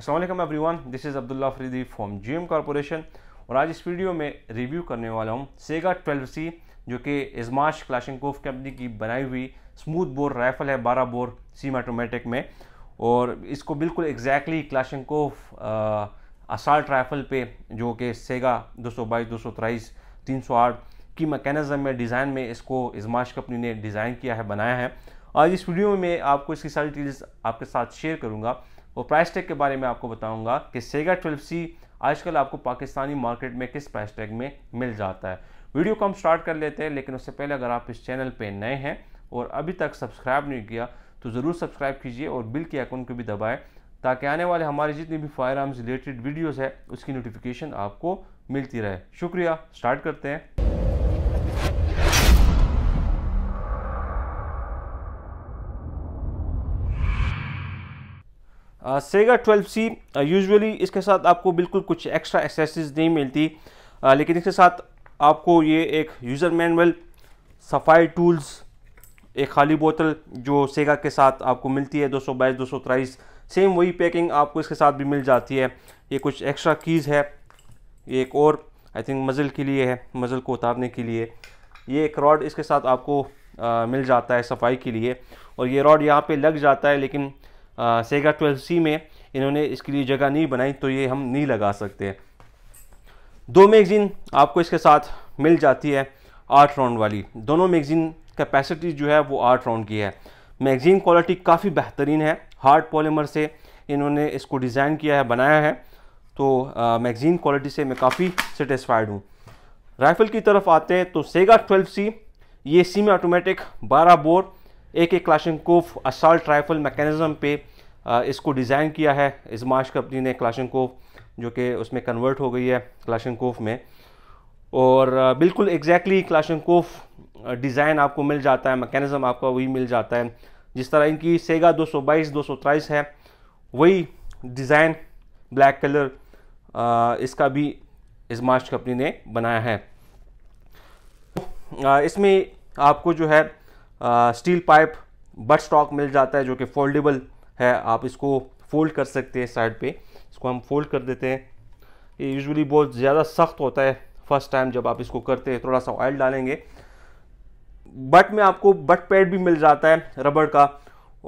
Aslam everyone this is Abdullah Faridi from G M corporation और आज इस वीडियो में रिव्यू करने वाला हूँ सेगा ट्वेल्व सी जो कि इजमाश कोफ कंपनी की बनाई हुई स्मूथ बोर राइफ़ल है बारह बोर सीम ऑटोमेटिक में और इसको बिल्कुल एग्जैक्टली कोफ असाल्ट राइफ़ल पे जो कि सेगा दो सौ बाईस दो सौ तेईस तीन सौ आठ की मैकेनिज़म में डिज़ाइन में इसको इजमाश कंपनी ने डिज़ाइन किया है बनाया है आज इस वीडियो में आपको इसकी सारी डिटेल्स आपके साथ शेयर करूँगा वो प्राइस टैग के बारे में आपको बताऊंगा कि सेगा ट्वेल्व सी आजकल आपको पाकिस्तानी मार्केट में किस प्राइस टैग में मिल जाता है वीडियो को हम स्टार्ट कर लेते हैं लेकिन उससे पहले अगर आप इस चैनल पर नए हैं और अभी तक सब्सक्राइब नहीं किया तो ज़रूर सब्सक्राइब कीजिए और बिल के अकाउंट को भी दबाएँ ताकि आने वाले हमारे जितनी भी फायर आर्म्स रिलेटेड वीडियोज़ है उसकी नोटिफिकेशन आपको मिलती रहे शुक्रिया स्टार्ट करते हैं सेगा ट्वेल्व सी यूजअली इसके साथ आपको बिल्कुल कुछ एक्स्ट्रा एक्सेसरीज नहीं मिलती uh, लेकिन इसके साथ आपको ये एक यूज़र मैनुअल सफाई टूल्स एक खाली बोतल जो सेगा के साथ आपको मिलती है दो सौ बाईस दो सौ तेईस सेम वही पैकिंग आपको इसके साथ भी मिल जाती है ये कुछ एक्स्ट्रा कीज़ है ये एक और आई थिंक मज़ल के लिए है मज़ल को उतारने के लिए ये एक रॉड इसके साथ आपको आ, uh, मिल जाता है सफाई के लिए और ये रॉड यहाँ पे लग जाता है लेकिन सेगा ट्वेल्व सी में इन्होंने इसके लिए जगह नहीं बनाई तो ये हम नहीं लगा सकते दो मैगज़ीन आपको इसके साथ मिल जाती है आठ राउंड वाली दोनों मैगज़ीन कैपेसिटी जो है वो आठ राउंड की है मैगज़ीन क्वालिटी काफ़ी बेहतरीन है हार्ड पॉलीमर से इन्होंने इसको डिज़ाइन किया है बनाया है तो मैगज़ीन क्वालिटी से मैं काफ़ी सेटिस्फाइड हूँ राइफ़ल की तरफ आते हैं तो सेगा ट्वेल्व सी ये सीमी ऑटोमेटिक बारह bore A K Kalashnikov assault rifle mechanism पे इसको डिज़ाइन किया है इजमाश कंपनी ने क्लाशनकोफ जो कि उसमें कन्वर्ट हो गई है क्लाशनकोफ में और बिल्कुल एग्जैक्टली क्लाशनकोफ डिज़ाइन आपको मिल जाता है मैकेनिज़्म आपका वही मिल जाता है जिस तरह इनकी सेगा 222 223 है वही डिज़ाइन ब्लैक कलर इसका भी इजमाश कंपनी ने बनाया है इसमें आपको जो है स्टील पाइप बट स्टॉक मिल जाता है जो कि फोल्डेबल है आप इसको फोल्ड कर सकते हैं साइड पे इसको हम फोल्ड कर देते हैं ये यूजुअली बहुत ज़्यादा सख्त होता है फर्स्ट टाइम जब आप इसको करते हैं थोड़ा सा ऑयल डालेंगे बट में आपको बट पैड भी मिल जाता है रबड़ का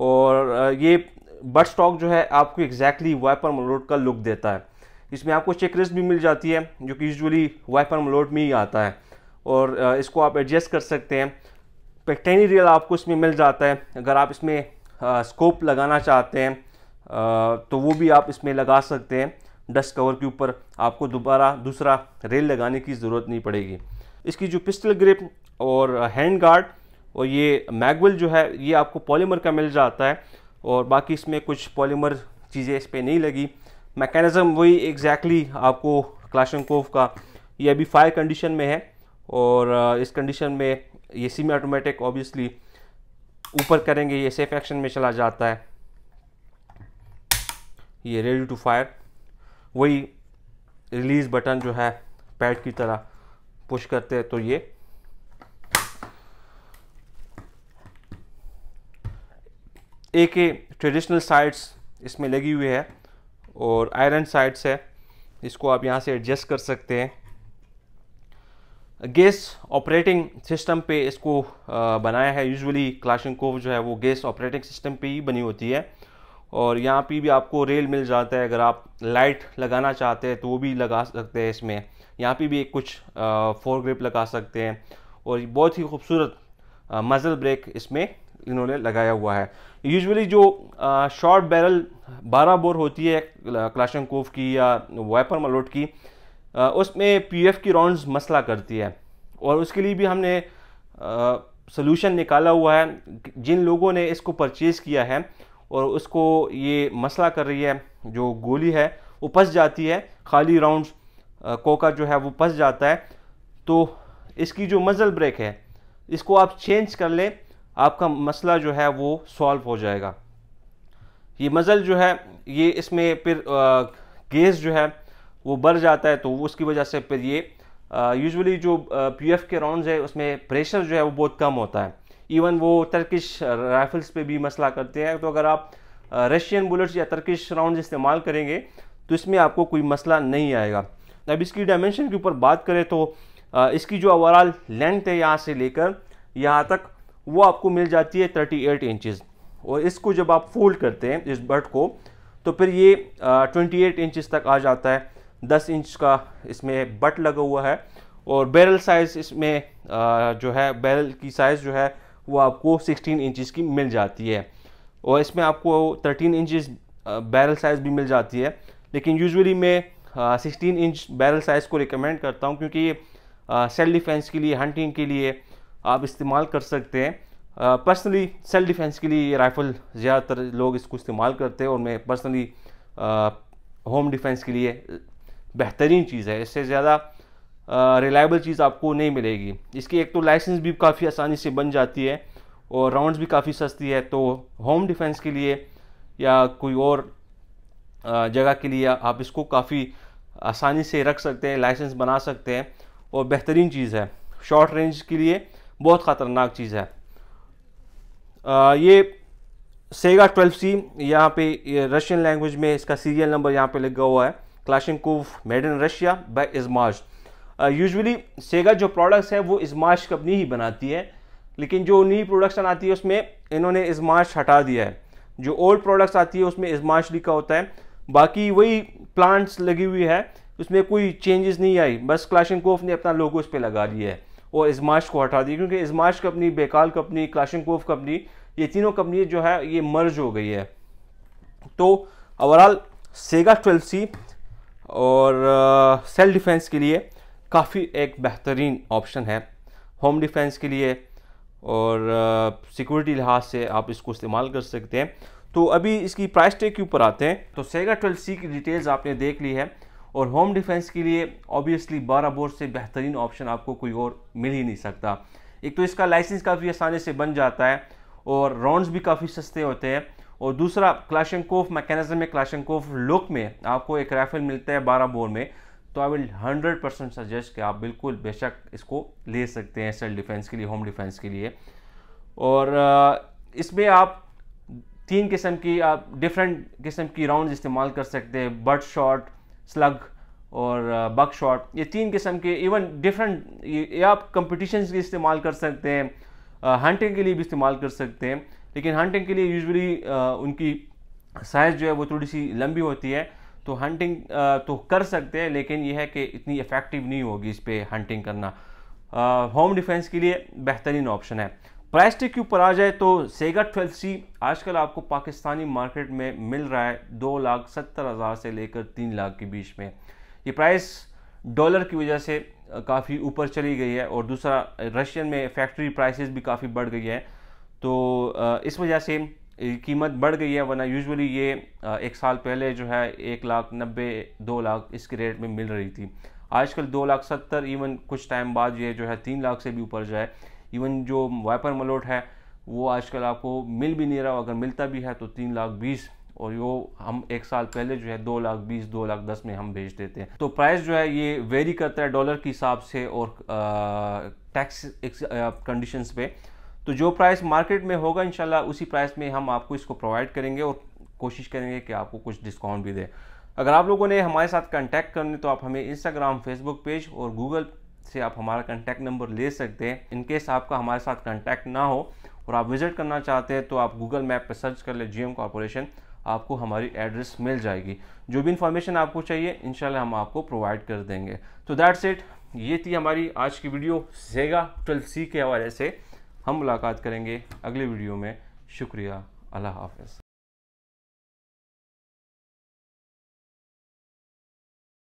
और ये बट स्टॉक जो है आपको एग्जैक्टली वाइपर मलोट का लुक देता है इसमें आपको रिस्ट भी मिल जाती है जो कि यूजुअली वाइपर मलोट में ही आता है और इसको आप एडजस्ट कर सकते हैं पेक्टेनी रियल आपको इसमें मिल जाता है अगर आप इसमें आ, स्कोप लगाना चाहते हैं आ, तो वो भी आप इसमें लगा सकते हैं डस्ट कवर के ऊपर आपको दोबारा दूसरा रेल लगाने की ज़रूरत नहीं पड़ेगी इसकी जो पिस्टल ग्रिप और हैंड गार्ड और ये मैगवल जो है ये आपको पॉलीमर का मिल जाता है और बाकी इसमें कुछ पॉलीमर चीज़ें इस पर नहीं लगी मैकेनिज़म वही एग्जैक्टली exactly आपको क्लाशनकोव का ये अभी फायर कंडीशन में है और इस कंडीशन में ये सीमी ऑटोमेटिक ऑब्वियसली ऊपर करेंगे ये सेफ एक्शन में चला जाता है ये रेडी टू फायर वही रिलीज़ बटन जो है पैड की तरह पुश करते हैं तो ये एक ट्रेडिशनल साइड्स इसमें लगी हुई है और आयरन साइड्स है इसको आप यहाँ से एडजस्ट कर सकते हैं गैस ऑपरेटिंग सिस्टम पे इसको बनाया है यूजुअली कोव जो है वो गैस ऑपरेटिंग सिस्टम पे ही बनी होती है और यहाँ पे भी आपको रेल मिल जाता है अगर आप लाइट लगाना चाहते हैं तो वो भी लगा सकते हैं इसमें यहाँ पे भी एक कुछ फोर ग्रिप लगा सकते हैं और बहुत ही खूबसूरत मज़ल ब्रेक इसमें इन्होंने लगाया हुआ है यूजुअली जो शॉर्ट बैरल बारह बोर होती है कोव की या वाइपर मलोट की उसमें पीएफ की राउंड्स मसला करती है और उसके लिए भी हमने सोल्यूशन निकाला हुआ है जिन लोगों ने इसको परचेज़ किया है और उसको ये मसला कर रही है जो गोली है वो पस जाती है खाली राउंड कोका जो है वो पस जाता है तो इसकी जो मज़ल ब्रेक है इसको आप चेंज कर लें आपका मसला जो है वो सॉल्व हो जाएगा ये मज़ल जो है ये इसमें फिर गैस जो है वो बढ़ जाता है तो उसकी वजह से फिर ये यूजुअली जो पी एफ के राउंड है उसमें प्रेशर जो है वो बहुत कम होता है इवन वो तर्किश राइफल्स पे भी मसला करते हैं तो अगर आप रशियन बुलेट्स या तर्किश राउंड इस्तेमाल करेंगे तो इसमें आपको कोई मसला नहीं आएगा अब इसकी डायमेंशन के ऊपर बात करें तो इसकी जो ओवरऑल लेंथ है यहाँ से लेकर यहाँ तक वो आपको मिल जाती है 38 एट इंचज़ और इसको जब आप फोल्ड करते हैं इस बर्ट को तो फिर ये 28 एट इंचज़ तक आ जाता है दस इंच का इसमें बट लगा हुआ है और बैरल साइज़ इसमें जो है बैरल की साइज़ जो है वो आपको 16 इंचज़ की मिल जाती है और इसमें आपको 13 इंचज़ बैरल साइज़ भी मिल जाती है लेकिन यूजुअली मैं सिक्सटीन इंच बैरल साइज़ को रिकमेंड करता हूँ क्योंकि ये सेल डिफेंस के लिए हंटिंग के लिए आप इस्तेमाल कर सकते हैं पर्सनली सेल डिफेंस के लिए ये राइफ़ल ज़्यादातर लोग इसको इस्तेमाल करते हैं और मैं पर्सनली होम डिफेंस के लिए बेहतरीन चीज़ है इससे ज़्यादा रिलायबल चीज़ आपको नहीं मिलेगी इसकी एक तो लाइसेंस भी काफ़ी आसानी से बन जाती है और राउंड्स भी काफ़ी सस्ती है तो होम डिफेंस के लिए या कोई और जगह के लिए आप इसको काफ़ी आसानी से रख सकते हैं लाइसेंस बना सकते हैं और बेहतरीन चीज़ है शॉर्ट रेंज के लिए बहुत ख़तरनाक चीज़ है आ, ये सेगा ट्वेल्व सी यहाँ पे रशियन लैंग्वेज में इसका सीरियल नंबर यहाँ पे लगा हुआ है क्लाशिंग made in Russia by Izhmash usually Saiga जो प्रोडक्ट्स है वो इजमाश कंपनी ही बनाती है लेकिन जो नई प्रोडक्शन आती है उसमें इन्होंने इजमाश हटा दिया है जो ओल्ड प्रोडक्ट्स आती है उसमें इजमाश लिखा होता है बाकी वही प्लांट्स लगी हुई है उसमें कोई चेंजेस नहीं आई बस कोफ ने अपना लोगो उस पर लगा लिया है और इजमाश को हटा दिया क्योंकि Izhmash company Baikal company Kalashnikov company ये तीनों कंपनी जो है ये मर्ज हो गई है तो ओवरऑल सेगा ट्वेल्व सी और सेल्फ uh, डिफेंस के लिए काफ़ी एक बेहतरीन ऑप्शन है होम डिफेंस के लिए और सिक्योरिटी uh, लिहाज से आप इसको इस्तेमाल कर सकते हैं तो अभी इसकी प्राइस टेक के ऊपर आते हैं तो सेगा ट्वेल्व सी की डिटेल्स आपने देख ली है और होम डिफेंस के लिए ऑब्वियसली बारह बोर्ड से बेहतरीन ऑप्शन आपको कोई और मिल ही नहीं सकता एक तो इसका लाइसेंस काफ़ी आसानी से बन जाता है और राउंड्स भी काफ़ी सस्ते होते हैं और दूसरा क्लाशंकोफ मैकेनिज्म में क्लाशंकोफ लुक में आपको एक राइफल मिलता है बारह बोर में तो I will hundred percent suggest कि आप बिल्कुल बेशक इसको ले सकते हैं सेल्फ डिफेंस के लिए होम डिफेंस के लिए और इसमें आप तीन किस्म की आप डिफरेंट किस्म की राउंड इस्तेमाल कर सकते हैं बर्ड शॉट स्लग और बक शॉट ये तीन किस्म के इवन डिफरेंट ये आप कंपटीशन के इस्तेमाल कर सकते हैं हंटिंग के लिए भी इस्तेमाल कर सकते हैं लेकिन हंटिंग के लिए यूजली उनकी साइज़ जो है वो थोड़ी सी लंबी होती है तो हंटिंग तो कर सकते हैं लेकिन यह है कि इतनी इफ़ेक्टिव नहीं होगी इस पर हंटिंग करना होम डिफेंस के लिए बेहतरीन ऑप्शन है प्राइस टिक के ऊपर आ जाए तो सेगा ट्वेल्थ सी आजकल आपको पाकिस्तानी मार्केट में मिल रहा है दो लाख सत्तर हज़ार से लेकर तीन लाख के बीच में ये प्राइस डॉलर की वजह से काफ़ी ऊपर चली गई है और दूसरा रशियन में फैक्ट्री प्राइसेस भी काफ़ी बढ़ गई है तो इस वजह से कीमत बढ़ गई है वरना यूजुअली ये एक साल पहले जो है एक लाख नब्बे दो लाख इसके रेट में मिल रही थी आजकल दो लाख सत्तर इवन कुछ टाइम बाद ये जो है तीन लाख से भी ऊपर जाए इवन जो वाइपर मलोट है वो आजकल आपको मिल भी नहीं रहा अगर मिलता भी है तो तीन लाख बीस और यो हम एक साल पहले जो है दो लाख बीस दो लाख दस में हम भेज देते हैं तो प्राइस जो है ये वेरी करता है डॉलर के हिसाब से और टैक्स कंडीशंस पे तो जो प्राइस मार्केट में होगा इनशाला उसी प्राइस में हम आपको इसको प्रोवाइड करेंगे और कोशिश करेंगे कि आपको कुछ डिस्काउंट भी दें अगर आप लोगों ने हमारे साथ कांटेक्ट करने तो आप हमें इंस्टाग्राम फेसबुक पेज और गूगल से आप हमारा कांटेक्ट नंबर ले सकते हैं इनकेस आपका हमारे साथ कांटेक्ट ना हो और आप विज़िट करना चाहते हैं तो आप गूगल मैप पर सर्च कर ले जी एम कॉरपोरेशन आपको हमारी एड्रेस मिल जाएगी जो भी इंफॉर्मेशन आपको चाहिए इनशाला हम आपको प्रोवाइड कर देंगे तो दैट्स इट ये थी हमारी आज की वीडियो सेगा ट्वेल्व सी के हवाले से हम मुलाकात करेंगे अगले वीडियो में शुक्रिया अल्लाह हाफ़